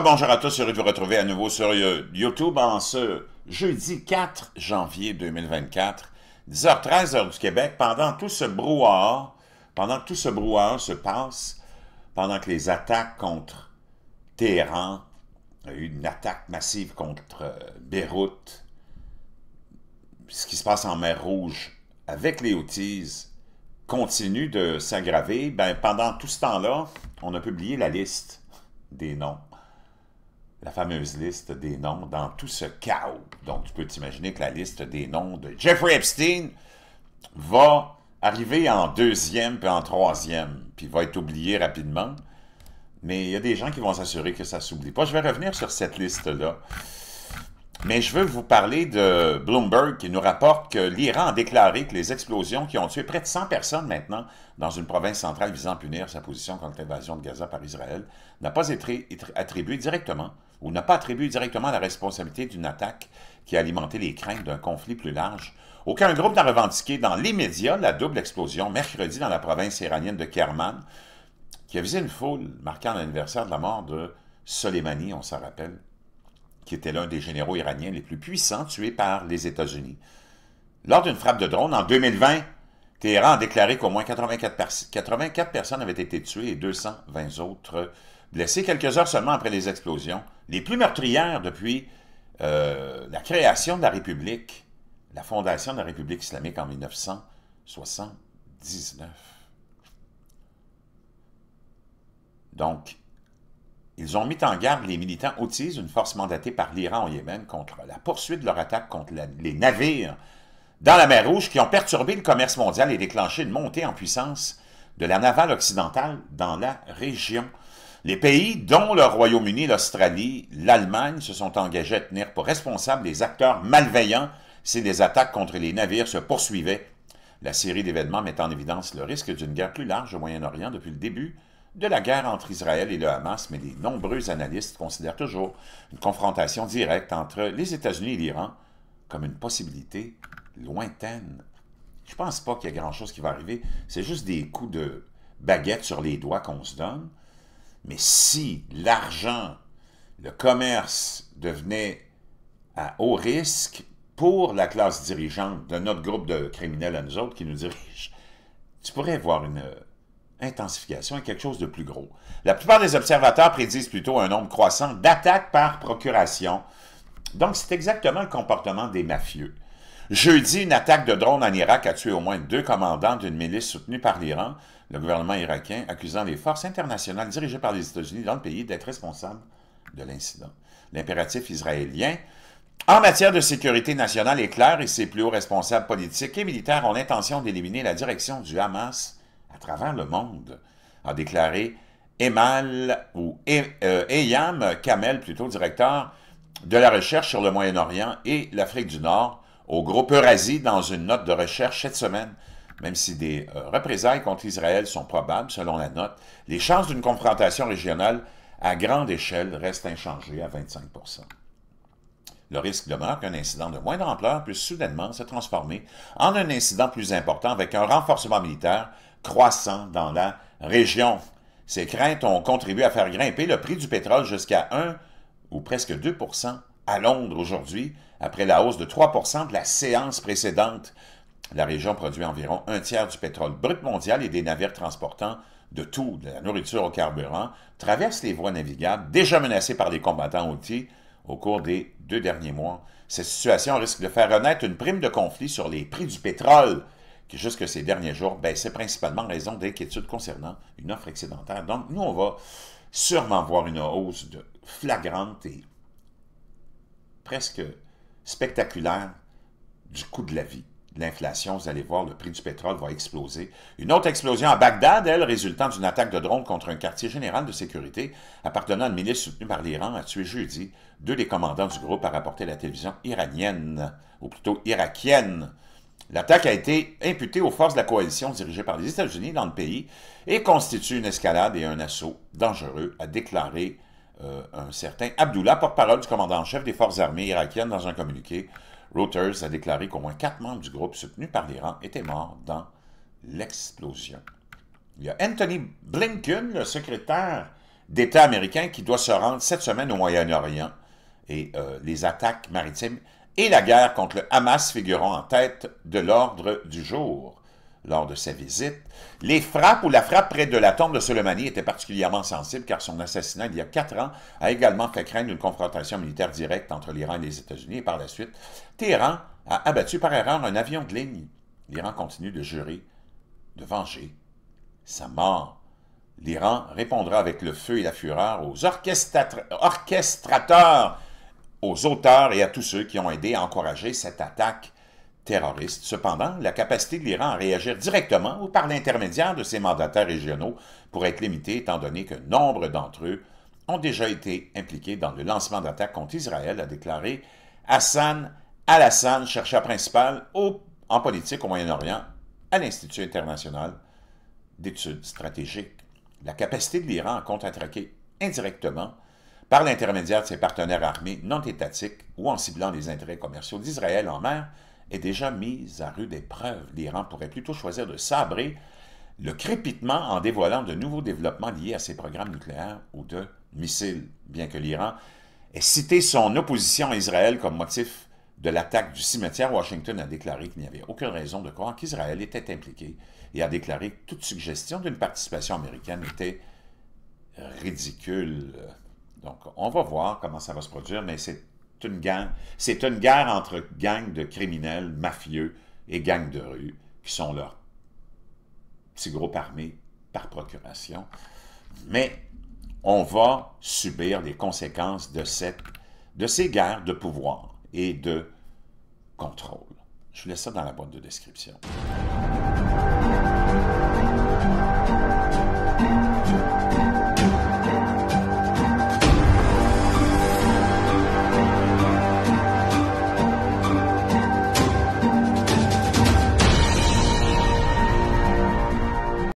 bonjour à tous, je vous retrouver à nouveau sur euh, YouTube en ce jeudi 4 janvier 2024, 10h-13 heure du Québec, pendant tout ce brouhaha, pendant que tout ce brouhaha se passe, pendant que les attaques contre Téhéran, une attaque massive contre euh, Beyrouth, ce qui se passe en mer Rouge avec les Houthis continue de s'aggraver, ben, pendant tout ce temps-là, on a publié la liste des noms la fameuse liste des noms dans tout ce chaos. Donc, tu peux t'imaginer que la liste des noms de Jeffrey Epstein va arriver en deuxième puis en troisième, puis va être oubliée rapidement. Mais il y a des gens qui vont s'assurer que ça s'oublie pas. Je vais revenir sur cette liste-là. Mais je veux vous parler de Bloomberg qui nous rapporte que l'Iran a déclaré que les explosions qui ont tué près de 100 personnes maintenant dans une province centrale visant à punir sa position contre l'invasion de Gaza par Israël n'a pas été attribuée directement ou n'a pas attribué directement la responsabilité d'une attaque qui a alimenté les craintes d'un conflit plus large. Aucun groupe n'a revendiqué dans l'immédiat la double explosion mercredi dans la province iranienne de Kerman, qui a visé une foule marquant l'anniversaire de la mort de Soleimani, on s'en rappelle, qui était l'un des généraux iraniens les plus puissants tués par les États-Unis. Lors d'une frappe de drone en 2020, Téhéran a déclaré qu'au moins 84, personnes avaient été tuées et 220 autres blessés quelques heures seulement après les explosions, les plus meurtrières depuis euh, la création de la République, la fondation de la République islamique en 1979. Donc, ils ont mis en garde les militants houthis, une force mandatée par l'Iran au Yémen, contre la poursuite de leur attaque contre les navires dans la mer Rouge qui ont perturbé le commerce mondial et déclenché une montée en puissance de la navale occidentale dans la région. Les pays, dont le Royaume-Uni, l'Australie, l'Allemagne, se sont engagés à tenir pour responsables les acteurs malveillants si les attaques contre les navires se poursuivaient, la série d'événements met en évidence le risque d'une guerre plus large au Moyen-Orient depuis le début de la guerre entre Israël et le Hamas, mais les nombreux analystes considèrent toujours une confrontation directe entre les États-Unis et l'Iran comme une possibilité lointaine. Je ne pense pas qu'il y a grand-chose qui va arriver, c'est juste des coups de baguette sur les doigts qu'on se donne. Mais si l'argent, le commerce devenait à haut risque pour la classe dirigeante de notre groupe de criminels à nous autres qui nous dirigent, tu pourrais voir une euh, intensification et quelque chose de plus gros. La plupart des observateurs prédisent plutôt un nombre croissant d'attaques par procuration. Donc, c'est exactement le comportement des mafieux. Jeudi, une attaque de drone en Irak a tué au moins deux commandants d'une milice soutenue par l'Iran, le gouvernement irakien accusant les forces internationales dirigées par les États-Unis dans le pays d'être responsables de l'incident. L'impératif israélien en matière de sécurité nationale est clair et ses plus hauts responsables politiques et militaires ont l'intention d'éliminer la direction du Hamas à travers le monde, a déclaré Emal ou e, euh, Eyam Kamel, plutôt directeur de la recherche sur le Moyen-Orient et l'Afrique du Nord au groupe Eurasie dans une note de recherche cette semaine. Même si des euh, représailles contre Israël sont probables, selon la note, les chances d'une confrontation régionale à grande échelle restent inchangées à 25 Le risque demeure qu'un incident de moindre ampleur puisse soudainement se transformer en un incident plus important avec un renforcement militaire croissant dans la région. Ces craintes ont contribué à faire grimper le prix du pétrole jusqu'à 1 ou presque 2 à Londres aujourd'hui, après la hausse de 3 de la séance précédente. La région produit environ un tiers du pétrole brut mondial et des navires transportant de tout, de la nourriture au carburant, traversent les voies navigables déjà menacées par les combattants outils au cours des deux derniers mois. Cette situation risque de faire renaître une prime de conflit sur les prix du pétrole, qui jusque ces derniers jours baissait principalement en raison d'inquiétudes concernant une offre excédentaire. Donc, nous, on va sûrement voir une hausse flagrante et presque spectaculaire du coût de la vie, l'inflation. Vous allez voir, le prix du pétrole va exploser. Une autre explosion à Bagdad, elle, résultant d'une attaque de drone contre un quartier général de sécurité appartenant à une milice soutenue par l'Iran, a tué jeudi deux des commandants du groupe, a rapporté la télévision iranienne, ou plutôt irakienne. L'attaque a été imputée aux forces de la coalition dirigée par les États-Unis dans le pays et constitue une escalade et un assaut dangereux, a déclaré euh, un certain Abdullah, porte-parole du commandant en chef des forces armées irakiennes, dans un communiqué. Reuters a déclaré qu'au moins quatre membres du groupe soutenu par l'Iran étaient morts dans l'explosion. Il y a Anthony Blinken, le secrétaire d'État américain, qui doit se rendre cette semaine au Moyen-Orient. Et euh, les attaques maritimes et la guerre contre le Hamas figureront en tête de l'ordre du jour lors de sa visite. Les frappes ou la frappe près de la tombe de Soleimani étaient particulièrement sensibles, car son assassinat il y a quatre ans a également fait craindre une confrontation militaire directe entre l'Iran et les États-Unis par la suite, Téhéran a abattu par erreur un avion de ligne. L'Iran continue de jurer de venger sa mort. L'Iran répondra avec le feu et la fureur aux orchestrateurs, aux auteurs et à tous ceux qui ont aidé à encourager cette attaque terroristes. Cependant, la capacité de l'Iran à réagir directement ou par l'intermédiaire de ses mandataires régionaux pourrait être limitée étant donné que nombre d'entre eux ont déjà été impliqués dans le lancement d'attaques contre Israël, a déclaré Hassan al chercheur principal en politique au Moyen-Orient à l'Institut international d'études stratégiques. La capacité de l'Iran à contre-attaquer indirectement par l'intermédiaire de ses partenaires armés non étatiques ou en ciblant les intérêts commerciaux d'Israël en mer est déjà mise à rude épreuve. L'Iran pourrait plutôt choisir de sabrer le crépitement en dévoilant de nouveaux développements liés à ses programmes nucléaires ou de missiles, bien que l'Iran ait cité son opposition à Israël comme motif de l'attaque du cimetière, Washington a déclaré qu'il n'y avait aucune raison de croire qu'Israël était impliqué et a déclaré que toute suggestion d'une participation américaine était ridicule. Donc, on va voir comment ça va se produire, mais c'est c'est une guerre entre gangs de criminels, mafieux et gangs de rue qui sont leurs petits groupes armés par procuration. Mais on va subir les conséquences de, cette, de ces guerres de pouvoir et de contrôle. Je vous laisse ça dans la boîte de description.